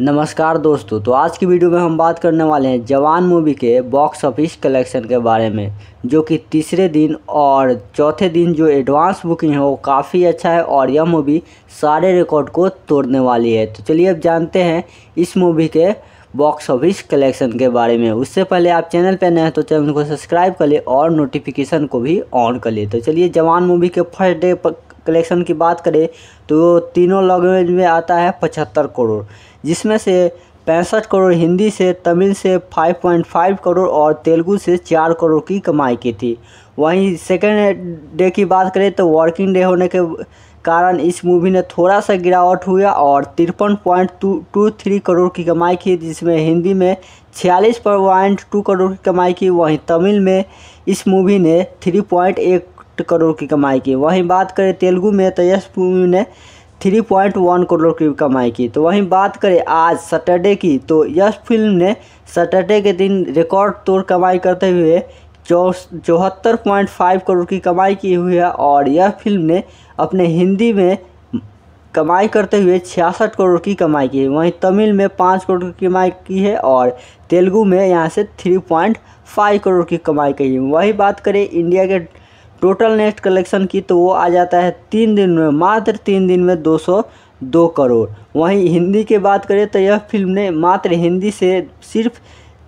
नमस्कार दोस्तों तो आज की वीडियो में हम बात करने वाले हैं जवान मूवी के बॉक्स ऑफिस कलेक्शन के बारे में जो कि तीसरे दिन और चौथे दिन जो एडवांस बुकिंग है वो काफ़ी अच्छा है और यह मूवी सारे रिकॉर्ड को तोड़ने वाली है तो चलिए अब जानते हैं इस मूवी के बॉक्स ऑफिस कलेक्शन के बारे में उससे पहले आप चैनल पर नए हैं तो चैनल को सब्सक्राइब कर ले और नोटिफिकेशन को भी ऑन कर ले तो चलिए जवान मूवी के फर्स्ट डे कलेक्शन की बात करें तो तीनों लैंग्वेज में आता है पचहत्तर करोड़ जिसमें से पैंसठ करोड़ हिंदी से तमिल से 5.5 करोड़ और तेलुगु से 4 करोड़ की कमाई की थी वहीं सेकेंड डे की बात करें तो वर्किंग डे होने के कारण इस मूवी ने थोड़ा सा गिरावट हुआ और तिरपन point two two three crore की कमाई की जिसमें हिंदी में छियालीस पॉइंट टू करोड़ की कमाई की वहीं तमिल में इस मूवी ने थ्री पॉइंट एक करोड़ की कमाई की वहीं बात करें तेलुगू में तो यश मूवी ने थ्री पॉइंट वन करोड़ की कमाई की तो वहीं बात करें आज सैटरडे की तो यश फिल्म ने सैटरडे के दिन रिकॉर्ड तोड़ कमाई करते हुए चौहत्तर पॉइंट फाइव करोड़ की कमाई की हुई है और यह फिल्म ने अपने हिंदी में कमाई करते हुए छियासठ करोड़ की कमाई की है वहीं तमिल में पाँच करोड़ की कमाई की है और तेलुगू में यहाँ से थ्री पॉइंट फाइव करोड़ की कमाई की है वही बात करें इंडिया के टोटल नेक्स्ट कलेक्शन की तो वो आ जाता है तीन दिन में मात्र तीन दिन में दो सौ दो करोड़ वहीं हिंदी की बात करें तो यह फिल्म ने मात्र हिंदी से सिर्फ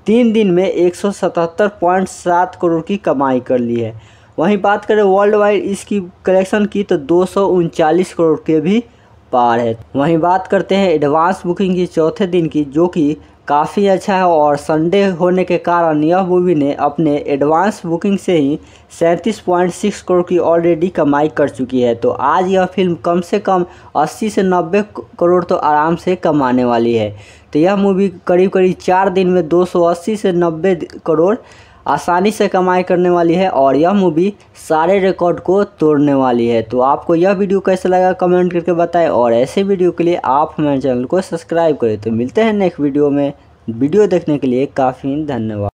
तीन दिन में एक सौ सतहत्तर पॉइंट सात करोड़ की कमाई कर ली है वहीं बात करें वर्ल्ड वाइड इसकी कलेक्शन की तो दो करोड़ के भी पार है वहीं बात करते हैं एडवांस बुकिंग की चौथे दिन की जो कि काफ़ी अच्छा है और संडे होने के कारण यह मूवी ने अपने एडवांस बुकिंग से ही 37.6 करोड़ की ऑलरेडी कमाई कर चुकी है तो आज यह फिल्म कम से कम 80 से 90 करोड़ तो आराम से कमाने वाली है तो यह मूवी करीब करीब चार दिन में 280 से 90 करोड़ आसानी से कमाई करने वाली है और यह मूवी सारे रिकॉर्ड को तोड़ने वाली है तो आपको यह वीडियो कैसा लगा कमेंट करके बताएं और ऐसे वीडियो के लिए आप हमारे चैनल को सब्सक्राइब करें तो मिलते हैं नेक्स्ट वीडियो में वीडियो देखने के लिए काफ़ी धन्यवाद